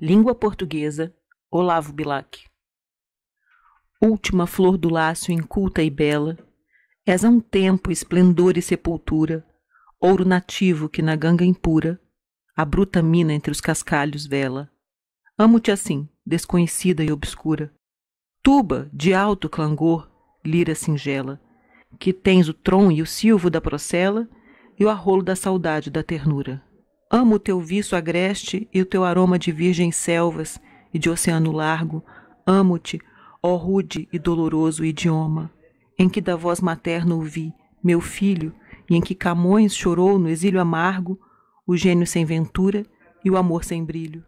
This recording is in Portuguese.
Língua Portuguesa, Olavo Bilac. Última flor do laço inculta e bela, és a um tempo esplendor e sepultura, ouro nativo que na ganga impura, a bruta mina entre os cascalhos vela. Amo-te assim, desconhecida e obscura. Tuba, de alto clangor, lira singela, que tens o tron e o silvo da procela e o arrolo da saudade da ternura. Amo o teu viço agreste e o teu aroma de virgens selvas e de oceano largo. Amo-te, ó rude e doloroso idioma, em que da voz materna ouvi, meu filho, e em que Camões chorou no exílio amargo, o gênio sem ventura e o amor sem brilho.